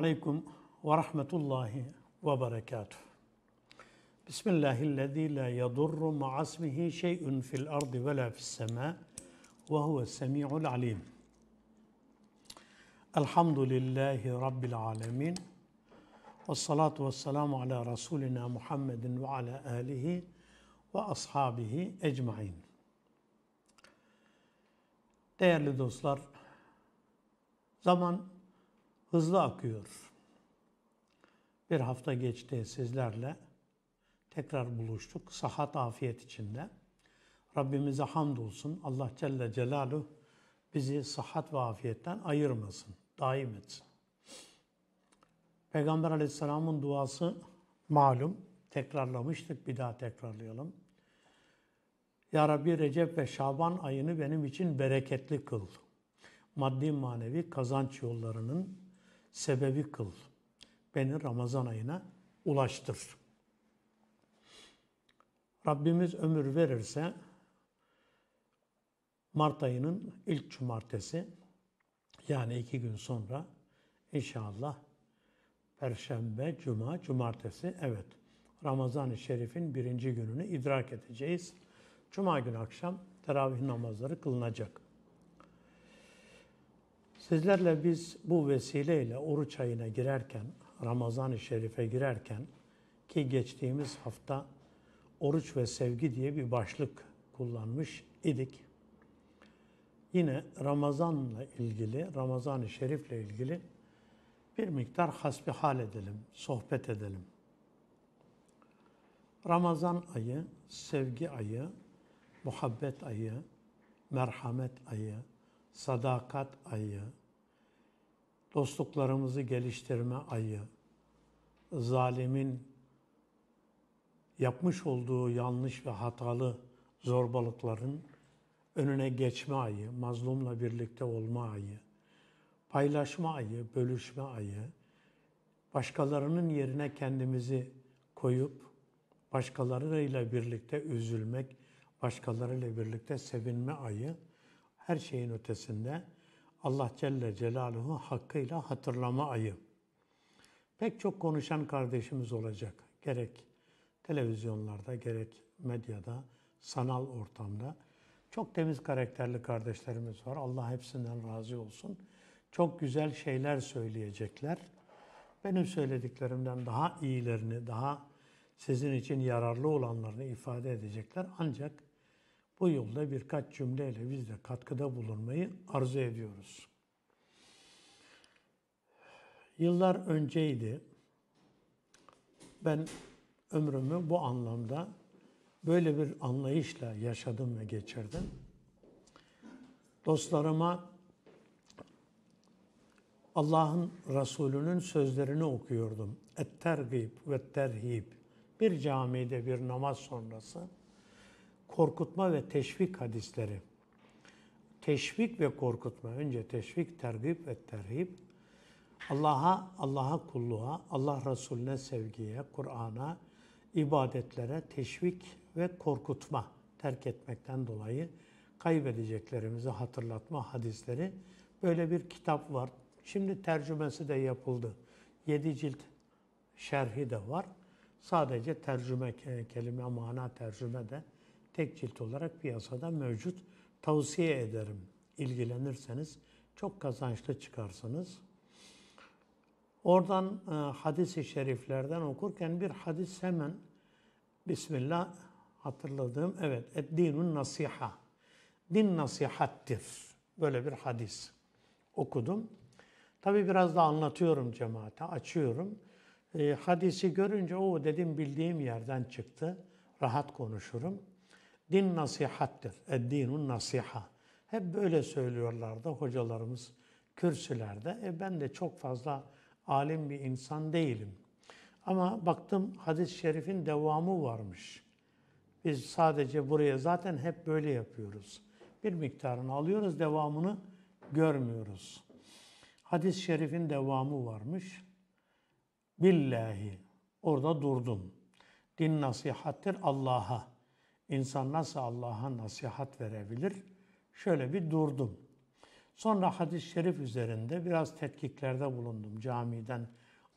عليكم ورحمة الله وبركاته بسم الله الذي لا يضر مع اسمه شيء في الأرض ولا في السماء وهو السميع العليم الحمد لله رب العالمين والصلاة والسلام على رسولنا محمد وعلى آله وأصحابه أجمعين Değerli dostlar, zaman hızlı akıyor. Bir hafta geçti sizlerle. Tekrar buluştuk sahat afiyet içinde. Rabbimize hamdolsun. Allah Celle Celaluhu bizi sahat ve afiyetten ayırmasın. Daim etsin. Peygamber Aleyhisselam'ın duası malum. Tekrarlamıştık bir daha tekrarlayalım. Ya Rabbi Recep ve Şaban ayını benim için bereketli kıl. Maddi manevi kazanç yollarının sebebi kıl. Beni Ramazan ayına ulaştır. Rabbimiz ömür verirse Mart ayının ilk cumartesi yani iki gün sonra inşallah Perşembe, Cuma, Cumartesi evet Ramazan-ı Şerif'in birinci gününü idrak edeceğiz. Cuma günü akşam teravih namazları kılınacak. Sizlerle biz bu vesileyle oruç ayına girerken, Ramazan-ı Şerif'e girerken ki geçtiğimiz hafta oruç ve sevgi diye bir başlık kullanmış idik. Yine Ramazan'la ilgili, Ramazan-ı Şerif'le ilgili bir miktar hasbihal edelim, sohbet edelim. Ramazan ayı, sevgi ayı, muhabbet ayı, merhamet ayı, sadakat ayı, dostluklarımızı geliştirme ayı, zalimin yapmış olduğu yanlış ve hatalı zorbalıkların önüne geçme ayı, mazlumla birlikte olma ayı, paylaşma ayı, bölüşme ayı, başkalarının yerine kendimizi koyup başkalarıyla birlikte üzülmek, başkalarıyla birlikte sevinme ayı her şeyin ötesinde Allah Celle Celaluhu hakkıyla hatırlama ayı. Pek çok konuşan kardeşimiz olacak. Gerek televizyonlarda, gerek medyada, sanal ortamda. Çok temiz karakterli kardeşlerimiz var. Allah hepsinden razı olsun. Çok güzel şeyler söyleyecekler. Benim söylediklerimden daha iyilerini, daha sizin için yararlı olanlarını ifade edecekler. Ancak bu yolda birkaç cümleyle biz de katkıda bulunmayı arzu ediyoruz. Yıllar önceydi. Ben ömrümü bu anlamda böyle bir anlayışla yaşadım ve geçirdim. Dostlarıma Allah'ın Resulü'nün sözlerini okuyordum. Et-tergib ve terhib. Bir camide bir namaz sonrası korkutma ve teşvik hadisleri. Teşvik ve korkutma. Önce teşvik, tergip ve terhip. Allah'a, Allah'a kulluğa, Allah Resulüne sevgiye, Kur'an'a, ibadetlere teşvik ve korkutma terk etmekten dolayı kaybedeceklerimizi hatırlatma hadisleri böyle bir kitap var. Şimdi tercümesi de yapıldı. Yedi cilt şerhi de var. Sadece tercüme kelime mana tercüme de tek cilt olarak piyasada mevcut. Tavsiye ederim İlgilenirseniz Çok kazançlı çıkarsınız. Oradan e, hadis şeriflerden okurken bir hadis hemen Bismillah hatırladığım evet Eddinun nasiha. Din nasihattir. Böyle bir hadis okudum. Tabi biraz da anlatıyorum cemaate, açıyorum. E, hadisi görünce o dedim bildiğim yerden çıktı. Rahat konuşurum. Din nasihattir. Eddinun nasiha. Hep böyle söylüyorlardı hocalarımız kürsülerde. E ben de çok fazla alim bir insan değilim. Ama baktım hadis-i şerifin devamı varmış. Biz sadece buraya zaten hep böyle yapıyoruz. Bir miktarını alıyoruz, devamını görmüyoruz. Hadis-i şerifin devamı varmış. Billahi orada durdum. Din nasihattir Allah'a. İnsan nasıl Allah'a nasihat verebilir? Şöyle bir durdum. Sonra hadis-i şerif üzerinde biraz tetkiklerde bulundum camiden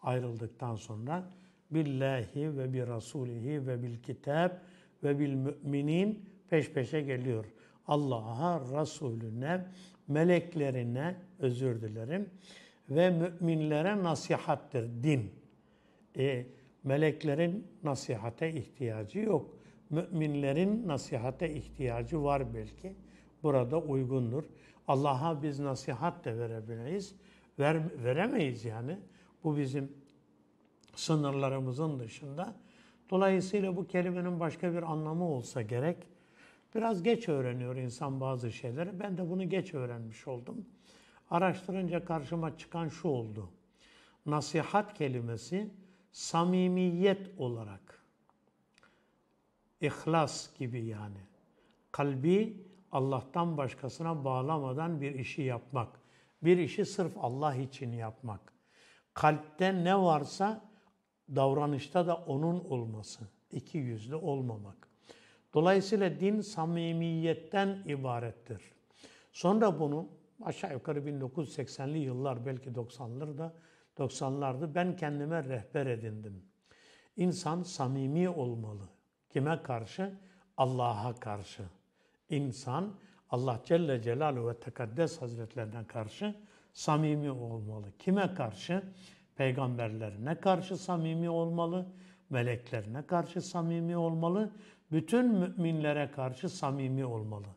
ayrıldıktan sonra. Billahi ve bi rasulihi ve bil kitap ve bil müminin peş peşe geliyor. Allah'a, Resulüne, meleklerine, özür dilerim, ve müminlere nasihattir din. E, meleklerin nasihate ihtiyacı yok müminlerin nasihate ihtiyacı var belki. Burada uygundur. Allah'a biz nasihat de verebiliriz. Ver, veremeyiz yani. Bu bizim sınırlarımızın dışında. Dolayısıyla bu kelimenin başka bir anlamı olsa gerek. Biraz geç öğreniyor insan bazı şeyleri. Ben de bunu geç öğrenmiş oldum. Araştırınca karşıma çıkan şu oldu. Nasihat kelimesi samimiyet olarak İhlas gibi yani. Kalbi Allah'tan başkasına bağlamadan bir işi yapmak. Bir işi sırf Allah için yapmak. Kalpte ne varsa davranışta da onun olması. İki yüzlü olmamak. Dolayısıyla din samimiyetten ibarettir. Sonra bunu aşağı yukarı 1980'li yıllar belki 90'lar da 90'larda ben kendime rehber edindim. İnsan samimi olmalı. Kime karşı? Allah'a karşı. İnsan Allah Celle Celaluhu ve Tekaddes Hazretlerine karşı samimi olmalı. Kime karşı? Peygamberlerine karşı samimi olmalı, meleklerine karşı samimi olmalı, bütün müminlere karşı samimi olmalı.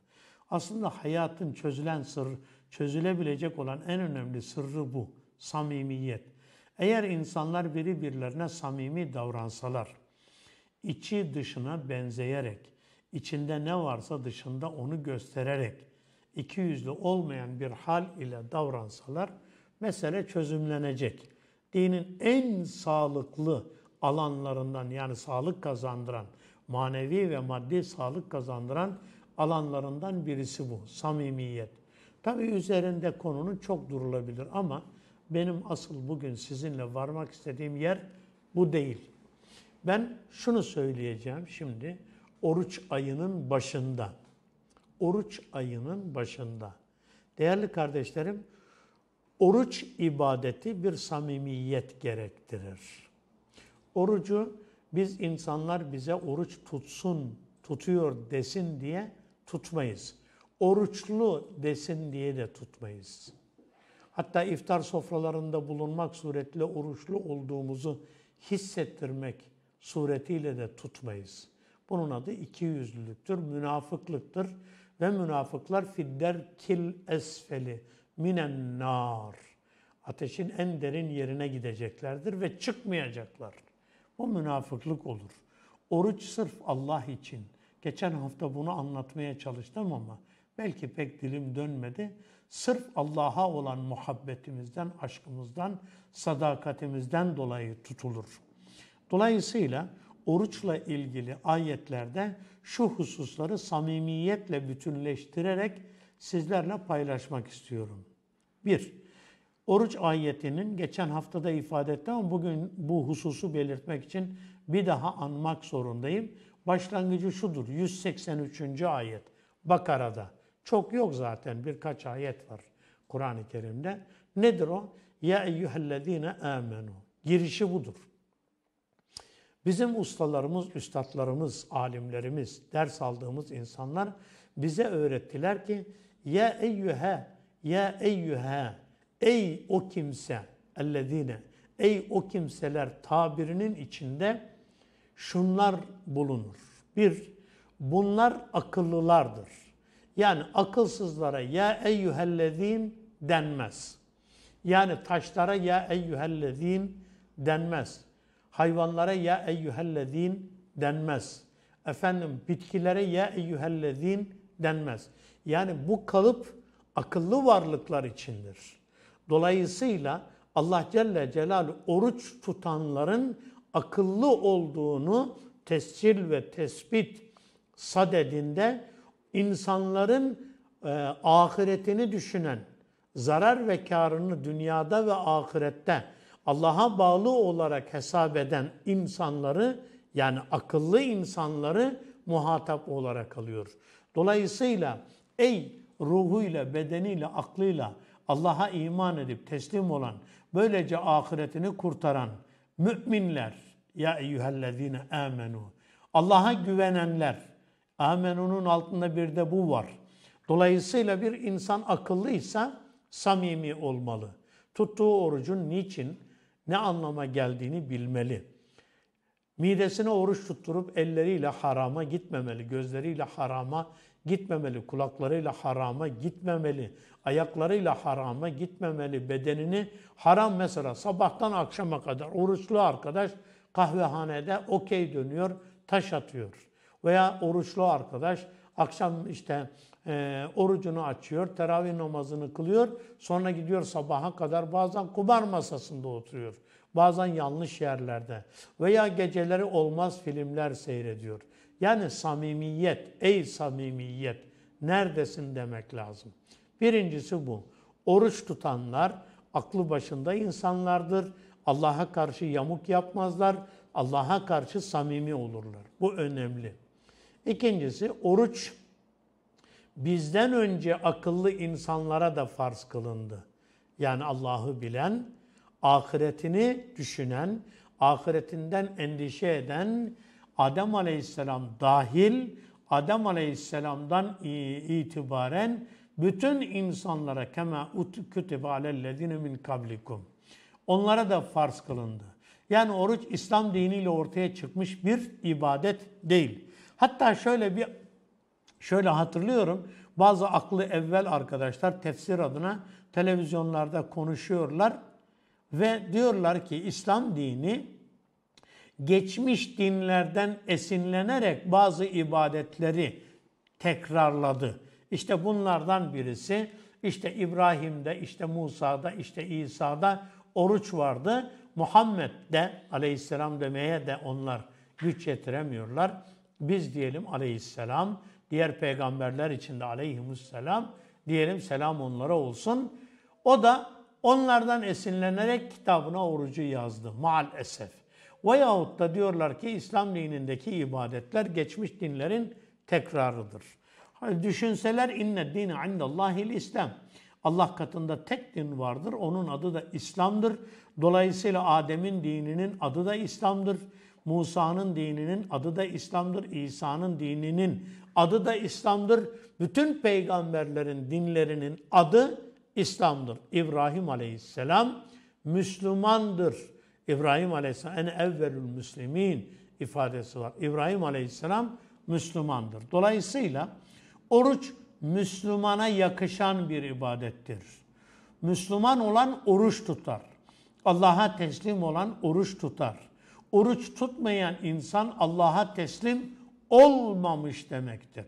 Aslında hayatın çözülen sır, çözülebilecek olan en önemli sırrı bu. Samimiyet. Eğer insanlar biri birlerine samimi davransalar, içi dışına benzeyerek, içinde ne varsa dışında onu göstererek, iki yüzlü olmayan bir hal ile davransalar mesele çözümlenecek. Dinin en sağlıklı alanlarından yani sağlık kazandıran, manevi ve maddi sağlık kazandıran alanlarından birisi bu. Samimiyet. Tabi üzerinde konunun çok durulabilir ama benim asıl bugün sizinle varmak istediğim yer bu değil. Ben şunu söyleyeceğim şimdi oruç ayının başında. Oruç ayının başında. Değerli kardeşlerim, oruç ibadeti bir samimiyet gerektirir. Orucu biz insanlar bize oruç tutsun, tutuyor desin diye tutmayız. Oruçlu desin diye de tutmayız. Hatta iftar sofralarında bulunmak suretle oruçlu olduğumuzu hissettirmek suretiyle de tutmayız. Bunun adı iki yüzlülüktür, münafıklıktır ve münafıklar fidder kil esfeli minen nar. Ateşin en derin yerine gideceklerdir ve çıkmayacaklar. Bu münafıklık olur. Oruç sırf Allah için. Geçen hafta bunu anlatmaya çalıştım ama belki pek dilim dönmedi. Sırf Allah'a olan muhabbetimizden, aşkımızdan, sadakatimizden dolayı tutulur. Dolayısıyla oruçla ilgili ayetlerde şu hususları samimiyetle bütünleştirerek sizlerle paylaşmak istiyorum. 1. Oruç ayetinin geçen haftada ifade etti ama bugün bu hususu belirtmek için bir daha anmak zorundayım. Başlangıcı şudur 183. ayet Bakara'da. Çok yok zaten birkaç ayet var Kur'an-ı Kerim'de. Nedir o? Ya eyyühellezine amenu. Girişi budur. Bizim ustalarımız, üstadlarımız, alimlerimiz, ders aldığımız insanlar bize öğrettiler ki ya eyyühe, ya eyyühe, ey o kimse, ellezine, ey o kimseler tabirinin içinde şunlar bulunur. Bir, bunlar akıllılardır. Yani akılsızlara ya eyyühellezin denmez. Yani taşlara ya eyyühellezin denmez. Hayvanlara ya eyyühellezin denmez. Efendim bitkilere ya eyyühellezin denmez. Yani bu kalıp akıllı varlıklar içindir. Dolayısıyla Allah Celle Celaluhu oruç tutanların akıllı olduğunu tescil ve tespit sadedinde insanların e, ahiretini düşünen, zarar ve karını dünyada ve ahirette Allah'a bağlı olarak hesap eden insanları yani akıllı insanları muhatap olarak alıyor. Dolayısıyla ey ruhuyla, bedeniyle, aklıyla Allah'a iman edip teslim olan, böylece ahiretini kurtaran müminler ya eyyühellezine amenu Allah'a güvenenler amenunun altında bir de bu var. Dolayısıyla bir insan akıllıysa samimi olmalı. Tuttuğu orucun niçin, ne anlama geldiğini bilmeli. Midesine oruç tutturup elleriyle harama gitmemeli, gözleriyle harama gitmemeli, kulaklarıyla harama gitmemeli, ayaklarıyla harama gitmemeli, bedenini haram mesela sabahtan akşama kadar oruçlu arkadaş kahvehanede okey dönüyor, taş atıyor. Veya oruçlu arkadaş akşam işte e, orucunu açıyor, teravih namazını kılıyor. Sonra gidiyor sabaha kadar bazen kubar masasında oturuyor. Bazen yanlış yerlerde veya geceleri olmaz filmler seyrediyor. Yani samimiyet, ey samimiyet neredesin demek lazım. Birincisi bu. Oruç tutanlar aklı başında insanlardır. Allah'a karşı yamuk yapmazlar. Allah'a karşı samimi olurlar. Bu önemli. İkincisi oruç bizden önce akıllı insanlara da farz kılındı. Yani Allah'ı bilen, ahiretini düşünen, ahiretinden endişe eden Adem Aleyhisselam dahil, Adem Aleyhisselam'dan itibaren bütün insanlara kema kutiba alellezine min kablikum. Onlara da farz kılındı. Yani oruç İslam diniyle ortaya çıkmış bir ibadet değil. Hatta şöyle bir Şöyle hatırlıyorum bazı aklı evvel arkadaşlar tefsir adına televizyonlarda konuşuyorlar ve diyorlar ki İslam dini geçmiş dinlerden esinlenerek bazı ibadetleri tekrarladı. İşte bunlardan birisi işte İbrahim'de, işte Musa'da, işte İsa'da oruç vardı. Muhammed'de aleyhisselam demeye de onlar güç yetiremiyorlar. Biz diyelim aleyhisselam diğer peygamberler için de aleyhimusselam diyelim selam onlara olsun. O da onlardan esinlenerek kitabına orucu yazdı maal esef. Veyahut da diyorlar ki İslam dinindeki ibadetler geçmiş dinlerin tekrarıdır. Hani düşünseler inne dini indallahil İslam. Allah katında tek din vardır. Onun adı da İslam'dır. Dolayısıyla Adem'in dininin adı da İslam'dır. Musa'nın dininin adı da İslam'dır. İsa'nın dininin adı da İslam'dır. Bütün peygamberlerin dinlerinin adı İslam'dır. İbrahim aleyhisselam Müslümandır. İbrahim aleyhisselam en evvelül müslimin ifadesi var. İbrahim aleyhisselam Müslümandır. Dolayısıyla oruç Müslümana yakışan bir ibadettir. Müslüman olan oruç tutar. Allah'a teslim olan oruç tutar. Oruç tutmayan insan Allah'a teslim olmamış demektir.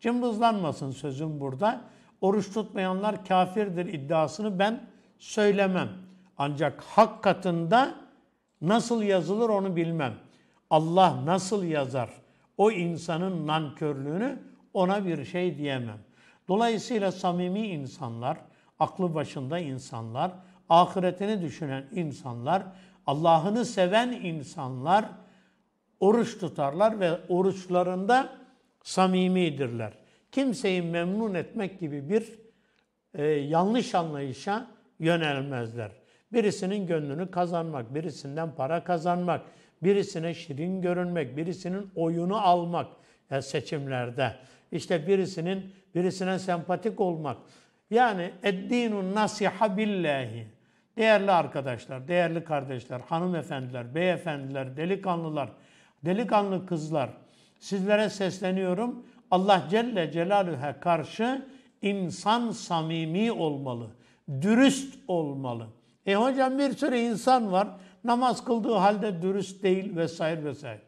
Cımbızlanmasın sözüm burada. Oruç tutmayanlar kafirdir iddiasını ben söylemem. Ancak hak katında nasıl yazılır onu bilmem. Allah nasıl yazar o insanın nankörlüğünü ona bir şey diyemem. Dolayısıyla samimi insanlar, aklı başında insanlar, ahiretini düşünen insanlar, Allah'ını seven insanlar oruç tutarlar ve oruçlarında samimidirler. Kimseyi memnun etmek gibi bir e, yanlış anlayışa yönelmezler. Birisinin gönlünü kazanmak, birisinden para kazanmak, birisine şirin görünmek, birisinin oyunu almak yani e, seçimlerde. İşte birisinin birisine sempatik olmak. Yani eddinun nasiha billahi. Değerli arkadaşlar, değerli kardeşler, hanımefendiler, beyefendiler, delikanlılar, Delikanlı kızlar sizlere sesleniyorum. Allah Celle Celaluhu'ya karşı insan samimi olmalı. Dürüst olmalı. E hocam bir sürü insan var. Namaz kıldığı halde dürüst değil vesaire vesaire.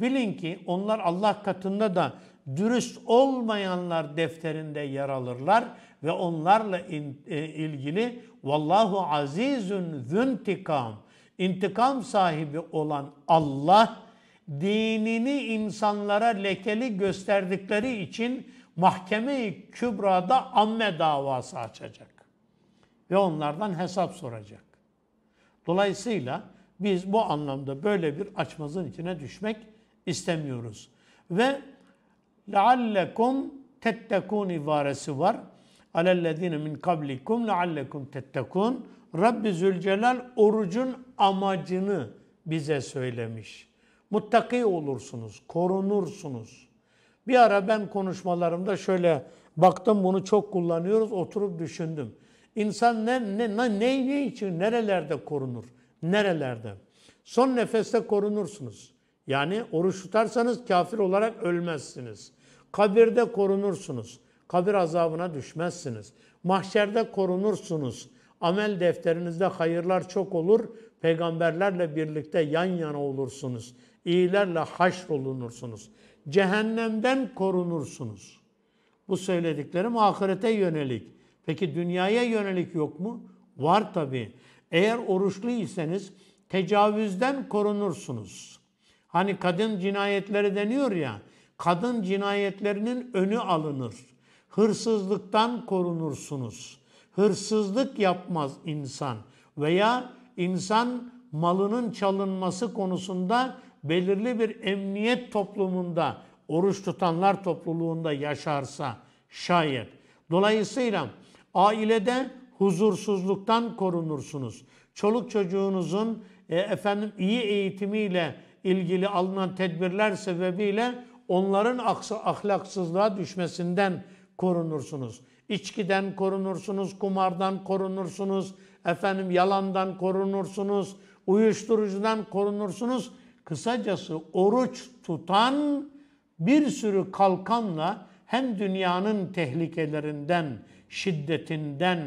Bilin ki onlar Allah katında da dürüst olmayanlar defterinde yer alırlar ve onlarla in, e, ilgili vallahu azizun zuntikam intikam sahibi olan Allah dinini insanlara lekeli gösterdikleri için mahkeme-i kübrada amme davası açacak. Ve onlardan hesap soracak. Dolayısıyla biz bu anlamda böyle bir açmazın içine düşmek istemiyoruz. Ve لَعَلَّكُمْ تَتَّكُونَ ibaresi var. عَلَى min kablikum لَعَلَّكُمْ تَتَّكُونَ Rabbi Zülcelal orucun amacını bize söylemiş. Muttaki olursunuz, korunursunuz. Bir ara ben konuşmalarımda şöyle baktım bunu çok kullanıyoruz, oturup düşündüm. İnsan ne, ne, ne, ne için, nerelerde korunur? Nerelerde? Son nefeste korunursunuz. Yani oruç tutarsanız kafir olarak ölmezsiniz. Kabirde korunursunuz. Kabir azabına düşmezsiniz. Mahşerde korunursunuz. Amel defterinizde hayırlar çok olur. Peygamberlerle birlikte yan yana olursunuz. İyilerle haşrolunursunuz. Cehennemden korunursunuz. Bu söylediklerim ahirete yönelik. Peki dünyaya yönelik yok mu? Var tabi. Eğer oruçluysanız tecavüzden korunursunuz. Hani kadın cinayetleri deniyor ya, kadın cinayetlerinin önü alınır. Hırsızlıktan korunursunuz. Hırsızlık yapmaz insan veya insan malının çalınması konusunda belirli bir emniyet toplumunda, oruç tutanlar topluluğunda yaşarsa şayet. Dolayısıyla ailede huzursuzluktan korunursunuz. Çoluk çocuğunuzun e, efendim iyi eğitimiyle ilgili alınan tedbirler sebebiyle onların ahlaksızlığa düşmesinden korunursunuz. İçkiden korunursunuz, kumardan korunursunuz, efendim yalandan korunursunuz, uyuşturucudan korunursunuz Kısacası oruç tutan bir sürü kalkanla hem dünyanın tehlikelerinden, şiddetinden,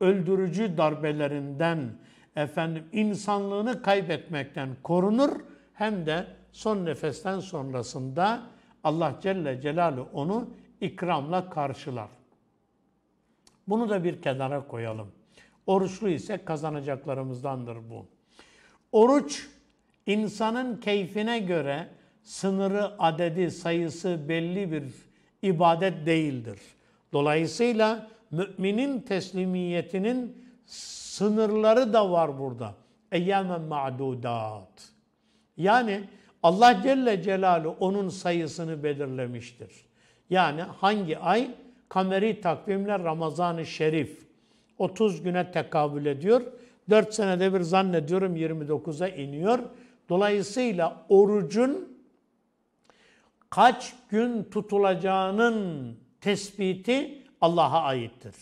öldürücü darbelerinden, efendim insanlığını kaybetmekten korunur hem de son nefesten sonrasında Allah Celle Celalı onu ikramla karşılar. Bunu da bir kenara koyalım. Oruçlu ise kazanacaklarımızdandır bu. Oruç insanın keyfine göre sınırı, adedi, sayısı belli bir ibadet değildir. Dolayısıyla müminin teslimiyetinin sınırları da var burada. Eyyamen ma'dudat. Yani Allah Celle Celaluhu onun sayısını belirlemiştir. Yani hangi ay? Kameri takvimle Ramazan-ı Şerif 30 güne tekabül ediyor. 4 senede bir zannediyorum 29'a iniyor. Dolayısıyla orucun kaç gün tutulacağının tespiti Allah'a aittir.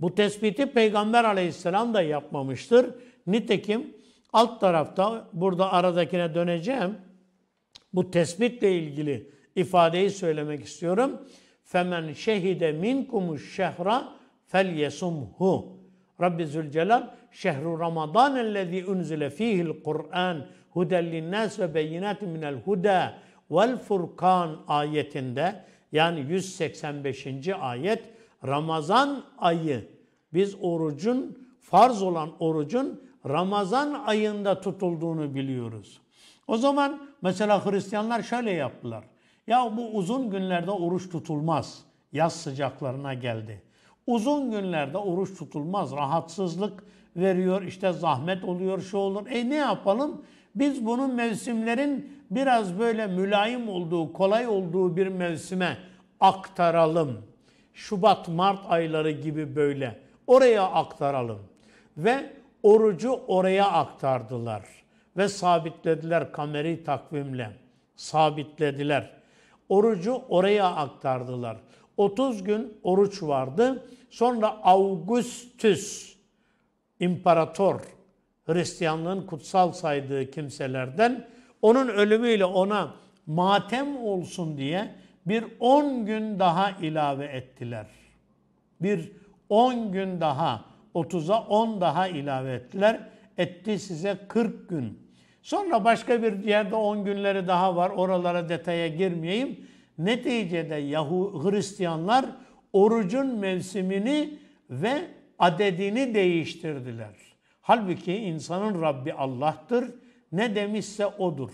Bu tespiti Peygamber aleyhisselam da yapmamıştır. Nitekim alt tarafta burada aradakine döneceğim. Bu tespitle ilgili ifadeyi söylemek istiyorum. Femen şehide minkumu şehra fel yesumhu. Rabbi Zülcelal şehru Ramazan ellezî unzile fîhil Kur'an huden linnâs ve beyinâtin minel huda vel furkan ayetinde yani 185. ayet Ramazan ayı biz orucun farz olan orucun Ramazan ayında tutulduğunu biliyoruz. O zaman mesela Hristiyanlar şöyle yaptılar. Ya bu uzun günlerde oruç tutulmaz. Yaz sıcaklarına geldi. Uzun günlerde oruç tutulmaz. Rahatsızlık veriyor, işte zahmet oluyor, şu olur. E ne yapalım? Biz bunu mevsimlerin biraz böyle mülayim olduğu, kolay olduğu bir mevsime aktaralım. Şubat, Mart ayları gibi böyle. Oraya aktaralım. Ve orucu oraya aktardılar. Ve sabitlediler kameri takvimle. Sabitlediler. Orucu oraya aktardılar. 30 gün oruç vardı. Sonra Augustus imparator, Hristiyanlığın kutsal saydığı kimselerden onun ölümüyle ona matem olsun diye bir 10 gün daha ilave ettiler. Bir 10 gün daha 30'a 10 daha ilave ettiler. Etti size 40 gün. Sonra başka bir yerde 10 günleri daha var. Oralara detaya girmeyeyim. Neticede Yahu Hristiyanlar orucun mevsimini ve adedini değiştirdiler. Halbuki insanın Rabbi Allah'tır. Ne demişse odur.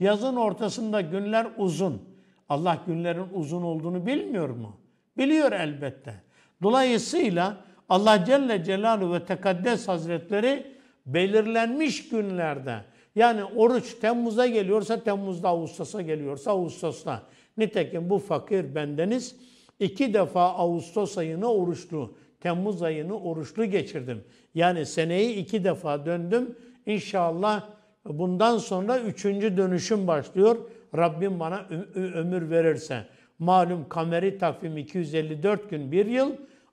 Yazın ortasında günler uzun. Allah günlerin uzun olduğunu bilmiyor mu? Biliyor elbette. Dolayısıyla Allah Celle Celaluhu ve Tekaddes Hazretleri belirlenmiş günlerde yani oruç Temmuz'a geliyorsa Temmuz'da, Ağustos'a geliyorsa Ağustos'ta. Nitekim bu fakir bendeniz iki defa Ağustos ayına oruçlu Temmuz ayını oruçlu geçirdim. Yani seneyi iki defa döndüm. İnşallah bundan sonra üçüncü dönüşüm başlıyor. Rabbim bana ömür verirse. Malum kameri takvim 254 gün bir yıl.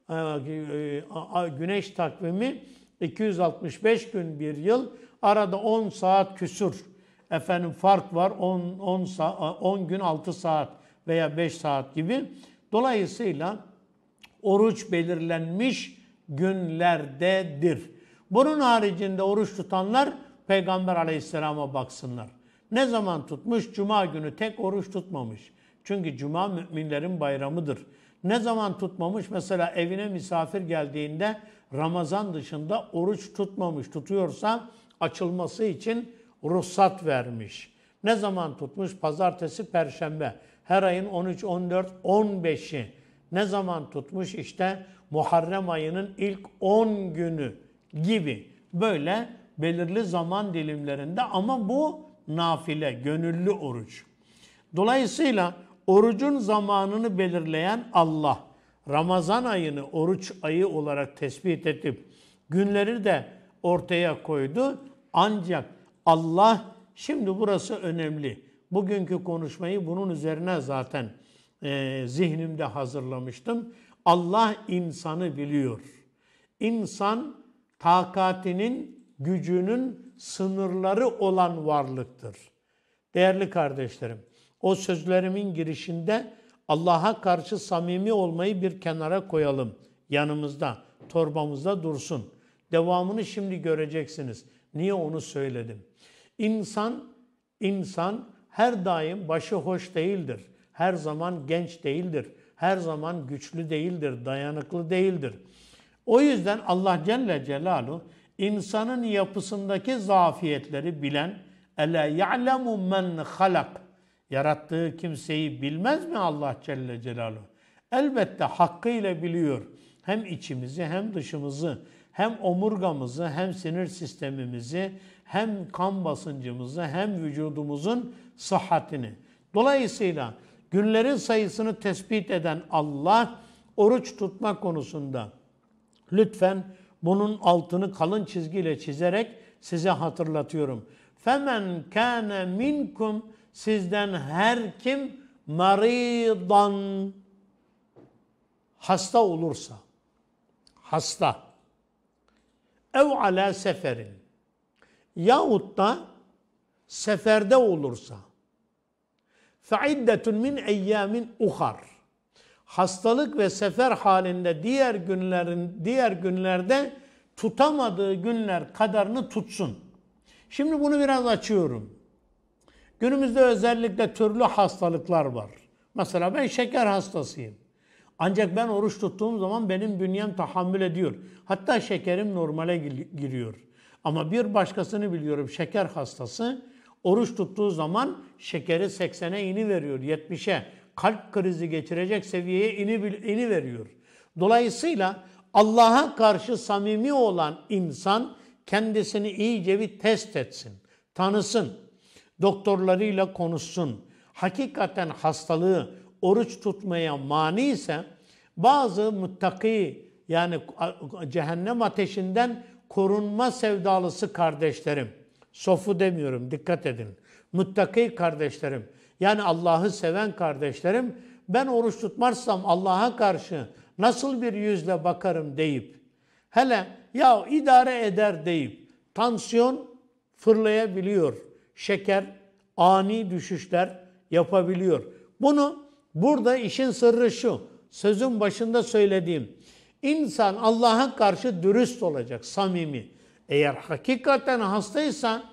Ee, e, güneş takvimi 265 gün bir yıl. Arada 10 saat küsur. Efendim fark var 10, 10, 10 gün 6 saat veya 5 saat gibi. Dolayısıyla oruç belirlenmiş günlerdedir. Bunun haricinde oruç tutanlar Peygamber aleyhisselama baksınlar. Ne zaman tutmuş? Cuma günü tek oruç tutmamış. Çünkü cuma müminlerin bayramıdır. Ne zaman tutmamış? Mesela evine misafir geldiğinde Ramazan dışında oruç tutmamış. Tutuyorsa açılması için ruhsat vermiş. Ne zaman tutmuş? Pazartesi, perşembe. Her ayın 13, 14, 15'i ne zaman tutmuş? işte Muharrem ayının ilk 10 günü gibi böyle belirli zaman dilimlerinde ama bu nafile, gönüllü oruç. Dolayısıyla orucun zamanını belirleyen Allah, Ramazan ayını oruç ayı olarak tespit edip günleri de ortaya koydu. Ancak Allah, şimdi burası önemli. Bugünkü konuşmayı bunun üzerine zaten e, zihnimde hazırlamıştım. Allah insanı biliyor. İnsan takatinin, gücünün sınırları olan varlıktır. Değerli kardeşlerim, o sözlerimin girişinde Allah'a karşı samimi olmayı bir kenara koyalım. Yanımızda, torbamızda dursun. Devamını şimdi göreceksiniz. Niye onu söyledim? İnsan, insan her daim başı hoş değildir her zaman genç değildir. Her zaman güçlü değildir, dayanıklı değildir. O yüzden Allah Celle Celaluhu insanın yapısındaki zafiyetleri bilen ele ya'lemu men halak yarattığı kimseyi bilmez mi Allah Celle Celaluhu? Elbette hakkıyla biliyor. Hem içimizi hem dışımızı, hem omurgamızı, hem sinir sistemimizi, hem kan basıncımızı, hem vücudumuzun sıhhatini. Dolayısıyla günlerin sayısını tespit eden Allah oruç tutma konusunda lütfen bunun altını kalın çizgiyle çizerek size hatırlatıyorum. Femen kana minkum sizden her kim maridan hasta olursa hasta ev ala seferin yahut da seferde olursa fe'iddetun min eyyamin uhar. Hastalık ve sefer halinde diğer günlerin diğer günlerde tutamadığı günler kadarını tutsun. Şimdi bunu biraz açıyorum. Günümüzde özellikle türlü hastalıklar var. Mesela ben şeker hastasıyım. Ancak ben oruç tuttuğum zaman benim bünyem tahammül ediyor. Hatta şekerim normale giriyor. Ama bir başkasını biliyorum şeker hastası Oruç tuttuğu zaman şekeri 80'e ini veriyor, 70'e. Kalp krizi geçirecek seviyeye ini, ini veriyor. Dolayısıyla Allah'a karşı samimi olan insan kendisini iyice bir test etsin, tanısın, doktorlarıyla konuşsun. Hakikaten hastalığı oruç tutmaya mani ise bazı muttaki yani cehennem ateşinden korunma sevdalısı kardeşlerim sofu demiyorum dikkat edin. Muttaki kardeşlerim yani Allah'ı seven kardeşlerim ben oruç tutmazsam Allah'a karşı nasıl bir yüzle bakarım deyip hele ya idare eder deyip tansiyon fırlayabiliyor. Şeker ani düşüşler yapabiliyor. Bunu burada işin sırrı şu. Sözün başında söylediğim. İnsan Allah'a karşı dürüst olacak, samimi. Eğer hakikaten hastaysan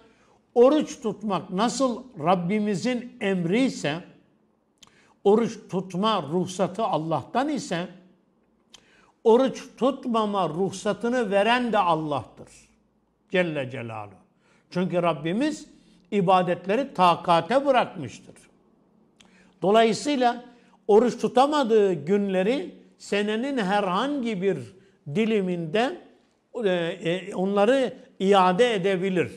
oruç tutmak nasıl Rabbimizin emri ise oruç tutma ruhsatı Allah'tan ise oruç tutmama ruhsatını veren de Allah'tır. Celle Celaluhu. Çünkü Rabbimiz ibadetleri takate bırakmıştır. Dolayısıyla oruç tutamadığı günleri senenin herhangi bir diliminde e, e, onları iade edebilir.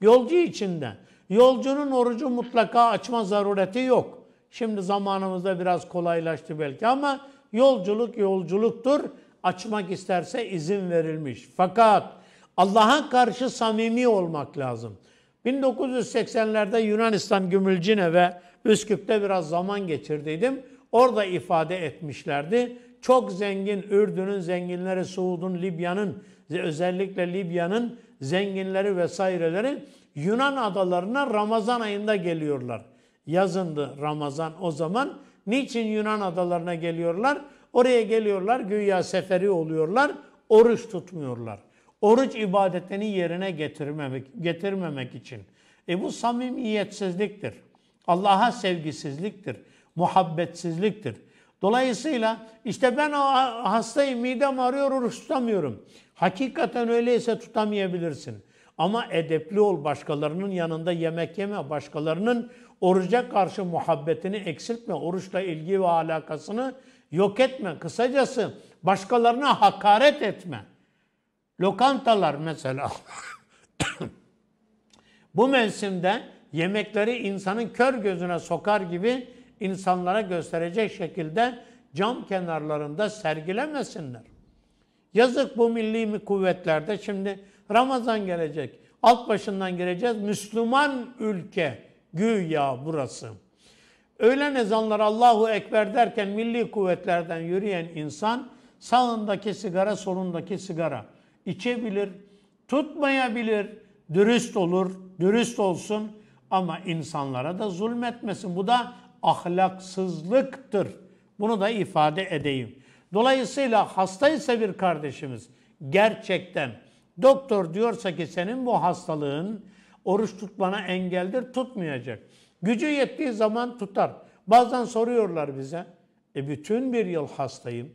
Yolcu içinde. Yolcunun orucu mutlaka açma zarureti yok. Şimdi zamanımızda biraz kolaylaştı belki ama yolculuk yolculuktur. Açmak isterse izin verilmiş. Fakat Allah'a karşı samimi olmak lazım. 1980'lerde Yunanistan Gümülcine ve Üsküp'te biraz zaman geçirdiydim. Orada ifade etmişlerdi. Çok zengin Ürdün'ün zenginleri, Suud'un, Libya'nın özellikle Libya'nın zenginleri vesaireleri Yunan adalarına Ramazan ayında geliyorlar. Yazındı Ramazan o zaman. Niçin Yunan adalarına geliyorlar? Oraya geliyorlar, güya seferi oluyorlar, oruç tutmuyorlar. Oruç ibadetini yerine getirmemek, getirmemek için. E bu samimiyetsizliktir. Allah'a sevgisizliktir, muhabbetsizliktir. Dolayısıyla işte ben hastayım, midem ağrıyor, oruç tutamıyorum. Hakikaten öyleyse tutamayabilirsin. Ama edepli ol başkalarının yanında yemek yeme, başkalarının oruca karşı muhabbetini eksiltme, oruçla ilgi ve alakasını yok etme. Kısacası başkalarına hakaret etme. Lokantalar mesela. Bu mevsimde yemekleri insanın kör gözüne sokar gibi insanlara gösterecek şekilde cam kenarlarında sergilemesinler. Yazık bu milli mi kuvvetlerde şimdi Ramazan gelecek. Alt başından gireceğiz. Müslüman ülke güya burası. Öğlen ezanları Allahu Ekber derken milli kuvvetlerden yürüyen insan sağındaki sigara solundaki sigara içebilir, tutmayabilir, dürüst olur, dürüst olsun ama insanlara da zulmetmesin. Bu da ahlaksızlıktır. Bunu da ifade edeyim. Dolayısıyla hastaysa bir kardeşimiz gerçekten doktor diyorsa ki senin bu hastalığın oruç tutmana engeldir tutmayacak. Gücü yettiği zaman tutar. Bazen soruyorlar bize. E bütün bir yıl hastayım.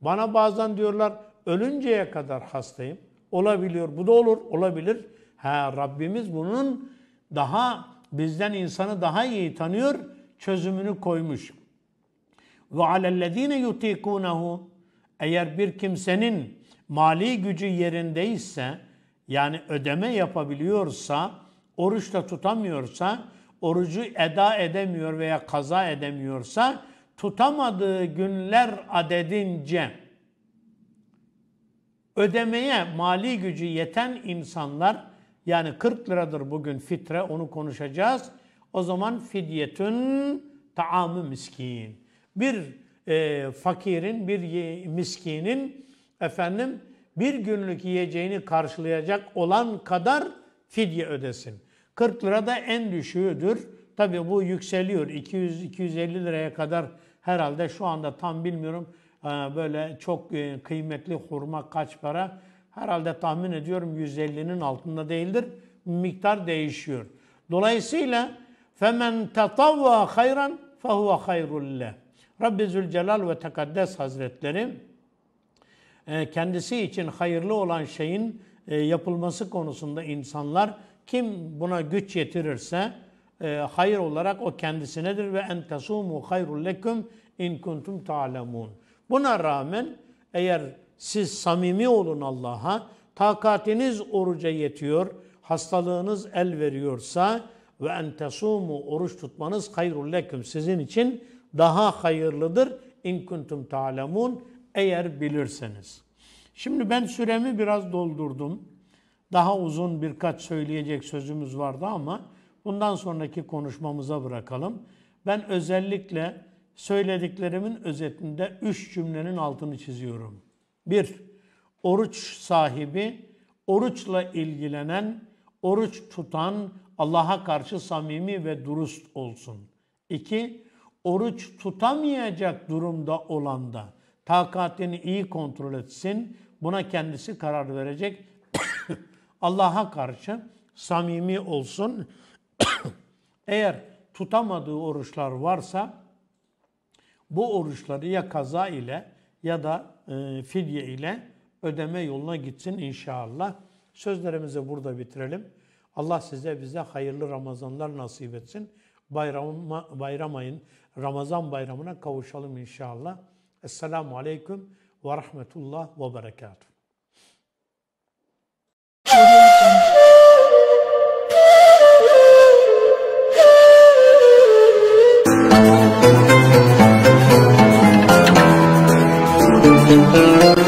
Bana bazen diyorlar ölünceye kadar hastayım. Olabiliyor. Bu da olur. Olabilir. Ha Rabbimiz bunun daha bizden insanı daha iyi tanıyor. Çözümünü koymuş ve alellezine yutikunehu eğer bir kimsenin mali gücü yerindeyse yani ödeme yapabiliyorsa oruçla tutamıyorsa orucu eda edemiyor veya kaza edemiyorsa tutamadığı günler adedince ödemeye mali gücü yeten insanlar yani 40 liradır bugün fitre onu konuşacağız. O zaman fidyetün taamı miskin bir e, fakirin, bir miskinin efendim bir günlük yiyeceğini karşılayacak olan kadar fidye ödesin. 40 lira da en düşüğüdür. Tabi bu yükseliyor. 200-250 liraya kadar herhalde şu anda tam bilmiyorum e, böyle çok e, kıymetli hurma kaç para. Herhalde tahmin ediyorum 150'nin altında değildir. Miktar değişiyor. Dolayısıyla femen tatavva hayran fehuve hayrul leh. Rabbi Zülcelal ve Tekaddes Hazretleri e, kendisi için hayırlı olan şeyin e, yapılması konusunda insanlar kim buna güç yetirirse e, hayır olarak o kendisinedir ve en tasumu hayrul leküm in kuntum ta'lemun. Buna rağmen eğer siz samimi olun Allah'a, takatiniz oruca yetiyor, hastalığınız el veriyorsa ve en tasumu oruç tutmanız hayrul leküm sizin için daha hayırlıdır. İn kuntum ta'lemun eğer bilirseniz. Şimdi ben süremi biraz doldurdum. Daha uzun birkaç söyleyecek sözümüz vardı ama bundan sonraki konuşmamıza bırakalım. Ben özellikle söylediklerimin özetinde üç cümlenin altını çiziyorum. Bir, oruç sahibi, oruçla ilgilenen, oruç tutan Allah'a karşı samimi ve dürüst olsun. İki, oruç tutamayacak durumda olan da takatini iyi kontrol etsin. Buna kendisi karar verecek. Allah'a karşı samimi olsun. Eğer tutamadığı oruçlar varsa bu oruçları ya kaza ile ya da e, fidye ile ödeme yoluna gitsin inşallah. Sözlerimizi burada bitirelim. Allah size bize hayırlı Ramazanlar nasip etsin. Bayram, bayram ayın Ramazan bayramına kavuşalım inşallah. Esselamu Aleyküm ve Rahmetullah ve Berekatuhu. Thank you.